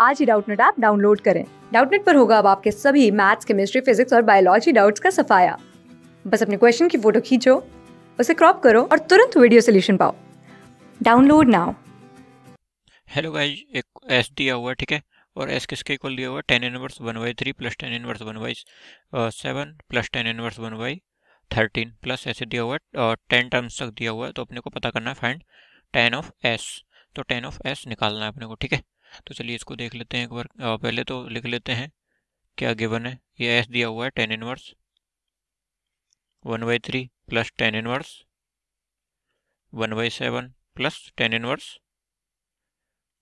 आज ही Doubtnut app download करें डाउटनेट पर होगा अब आपके सभी मैथ्स केमिस्ट्री फिजिक्स और बायोलॉजी डाउट्स का सफाया बस अपने क्वेश्चन की फोटो खींचो उसे क्रॉप करो और तुरंत वीडियो सोल्यूशन पाओ डाउनलोड नाउ हेलो गाइज एक एस दिया हुआ ठीक है और एस किसके इक्वल दिया हुआ tan inverse one by three plus tan inverse one by seven plus tan inverse one by thirteen plus ऐसे दिया हुआ है और टेन टर्म्स तक दिया हुआ है तो अपने को पता करना है फाइंड टेन ऑफ एस तो टेन ऑफ एस निकालना है अपने को ठीक है तो चलिए इसको देख लेते हैं एक बार पहले तो लिख लेते हैं क्या गिवन है ये एस दिया हुआ है tan inverse one by three plus tan inverse one by seven plus tan inverse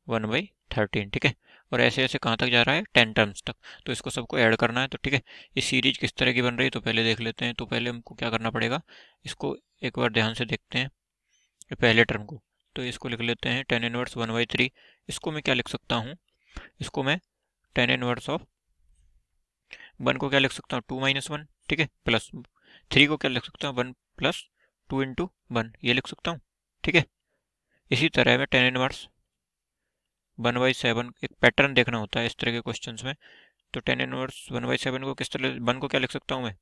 one by thirteen ठीक है और ऐसे ऐसे कहाँ तक जा रहा है टेन टर्म्स तक तो इसको सबको ऐड करना है तो ठीक है ये सीरीज किस तरह की बन रही है तो पहले देख लेते हैं तो पहले हमको क्या करना पड़ेगा इसको एक बार ध्यान से देखते हैं पहले टर्म को तो इसको लिख लेते हैं ten inverse one by three इसको मैं क्या लिख सकता हूँ इसको मैं टेन इनवर्स ऑफ वन को क्या लिख सकता हूँ टू माइनस वन ठीक है प्लस थ्री को क्या लिख सकता हूँ one plus two into one ये लिख सकता हूँ ठीक है इसी तरह मैं tan inverse one by seven एक पैटर्न देखना होता है इस तरह के क्वेश्चन में तो tan inverse one by seven को किस तरह वन को क्या लिख सकता हूँ मैं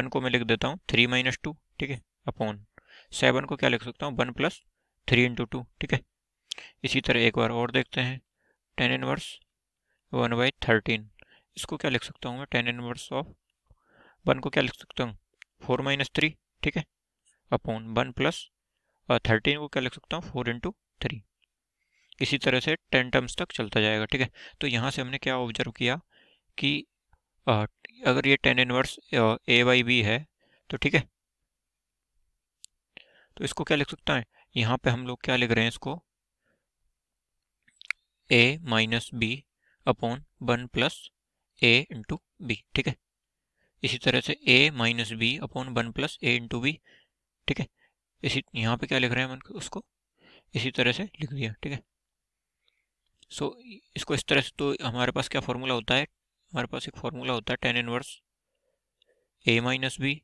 वन को मैं लिख देता हूँ थ्री माइनस टू ठीक है अपॉन सेवन को क्या लिख सकता हूँ one plus three into two ठीक है इसी तरह एक बार और देखते हैं ten inverse one by thirteen इसको क्या लिख सकता हूँ मैं टेन इनवर्स ऑफ वन को क्या लिख सकता हूँ फोर माइनस थ्री ठीक है अपॉन वन प्लस और थर्टीन को क्या लिख सकता हूँ फोर इंटू थ्री इसी तरह से टेन टर्म्स तक चलता जाएगा ठीक है तो यहाँ से हमने क्या ऑब्जर्व किया कि आ, uh, अगर ये tan inverse A by B है तो ठीक है तो इसको क्या लिख सकता है यहाँ पे हम लोग क्या लिख रहे हैं इसको A minus B upon one plus A into B ठीक है इसी तरह से A minus B upon one plus A into B ठीक है इसी यहाँ पे क्या लिख रहे हैं उसको इसी तरह से लिख दिया ठीक है सो so, इसको इस तरह से तो हमारे पास क्या फॉर्मूला होता है हमारे पास एक फॉर्मूला होता है tan inverse A minus B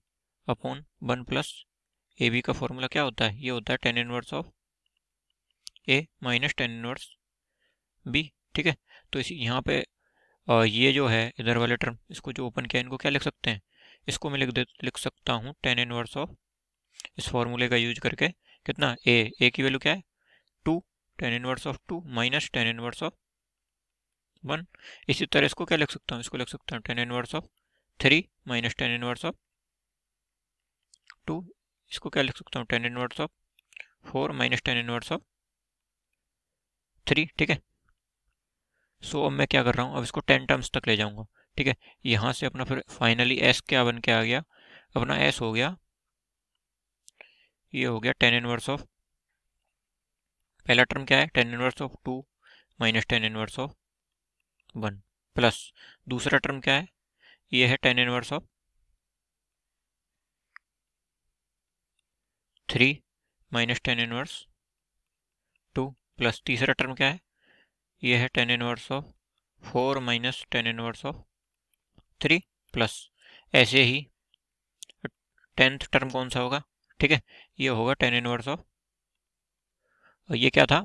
upon one plus A B का फॉर्मूला क्या होता है ये होता है tan inverse of A minus ten inverse B ठीक है तो इसी यहाँ पे आ, ये जो है इधर वाले टर्म इसको जो ओपन किया इनको क्या लिख सकते हैं इसको मैं लिख दे लिख सकता हूँ टेन इनवर्स ऑफ इस फॉर्मूले का यूज करके कितना ए ए की वैल्यू क्या है two tan inverse of two minus ten inverse of one इसी तरह इसको क्या लिख सकता हूँ इसको लिख सकता हूँ tan inverse of three minus ten inverse of two इसको क्या लिख सकता हूँ tan inverse of four minus ten inverse of three ठीक है सो अब मैं क्या कर रहा हूँ अब इसको टेन टर्म्स तक ले जाऊँगा ठीक है यहाँ से अपना फिर फाइनली एस क्या बन के आ गया अपना एस हो गया ये हो गया टेन इनवर्स ऑफ पहला टर्म क्या है tan inverse of two minus ten inverse of one plus दूसरा टर्म क्या है ये है tan inverse of three minus ten inverse two plus तीसरा टर्म क्या है ये है tan inverse of four minus ten inverse of three plus ऐसे ही टेंथ टर्म कौन सा होगा ठीक है ये होगा टेन इनवर्स ऑफ ये क्या था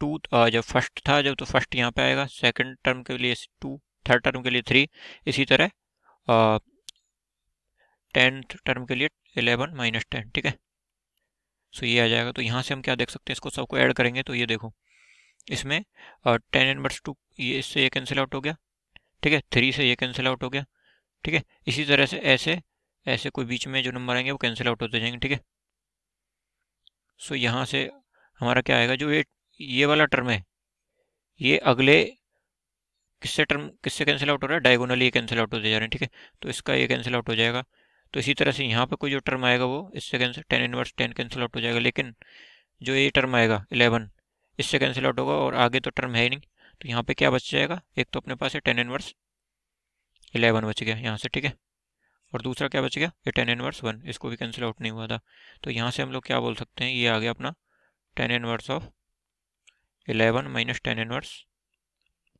टू जब फर्स्ट था जब तो फर्स्ट यहाँ पे आएगा सेकंड टर्म के लिए टू थर्ड टर्म के लिए थ्री इसी तरह टेंथ टर्म के लिए इलेवन माइनस टेन ठीक है सो ये आ जाएगा तो यहाँ से हम क्या देख सकते हैं इसको सबको ऐड करेंगे तो ये देखो इसमें टेन इनवर्स टू ये इससे ये कैंसिल आउट हो गया ठीक है थ्री से ये कैंसिल आउट हो गया ठीक है इसी तरह से ऐसे ऐसे कोई बीच में जो नंबर आएंगे वो कैंसिल आउट होते जाएंगे ठीक है सो यहाँ से हमारा क्या आएगा जो ये ये वाला टर्म है ये अगले किससे टर्म किससे कैंसिल आउट हो रहा है डायगोनली ये कैंसिल आउट होते जा रहे हैं ठीक है तो इसका ये कैंसिल आउट हो जाएगा तो इसी तरह से यहाँ पर कोई जो टर्म आएगा वो इससे cancel tan inverse tan cancel out हो जाएगा लेकिन जो ये टर्म आएगा इलेवन इससे कैंसिल आउट होगा और आगे तो टर्म है ही नहीं तो यहाँ पे क्या बच जाएगा एक तो अपने पास है टेन इनवर्स इलेवन बच गया यहाँ से ठीक है और दूसरा क्या बच गया ये टेन इनवर्स वन इसको भी कैंसिल आउट नहीं हुआ था तो यहाँ से हम लोग क्या बोल सकते हैं ये आ गया अपना ten inverse of eleven minus ten inverse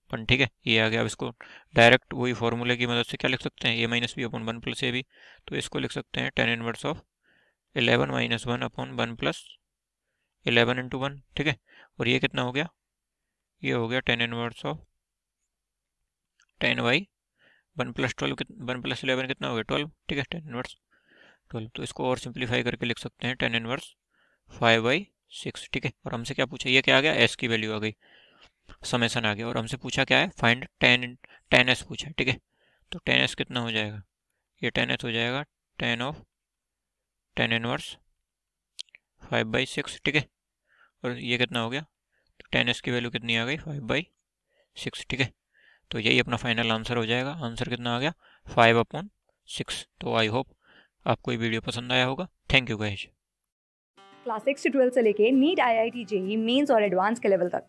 अपन ठीक है ये आ गया अब इसको डायरेक्ट वही फॉर्मूले की मदद से क्या लिख सकते हैं A minus B upon one plus A B तो इसको लिख सकते हैं ten inverse of eleven minus one upon one plus eleven into one ठीक है और ये कितना हो गया ये हो गया ten inverse of ten Y one plus twelve one plus eleven कितना हो गया ट्वेल्व ठीक है टेन इनवर्स ट्वेल्व तो इसको और सिंप्लीफाई करके लिख सकते हैं ten inverse five by six ठीक है और हमसे क्या पूछा ये क्या आ गया एस की वैल्यू आ गई समेसन आ गया और हमसे पूछा क्या है फाइंड टेन टेन एस पूछा ठीक है तो टेन एस कितना हो जाएगा ये टेन एस हो जाएगा ten of ten inverse five by six ठीक है और ये कितना हो गया तो टेन एस की वैल्यू कितनी आ गई फाइव बाई सिक्स ठीक है तो यही अपना फाइनल आंसर हो जाएगा आंसर कितना आ गया फाइव अपॉन सिक्स तो आई होप आपको ये वीडियो पसंद आया होगा thank you guys class six से ट्वेल्थ से लेके NEET I I T JEE mains और एडवांस के लेवल तक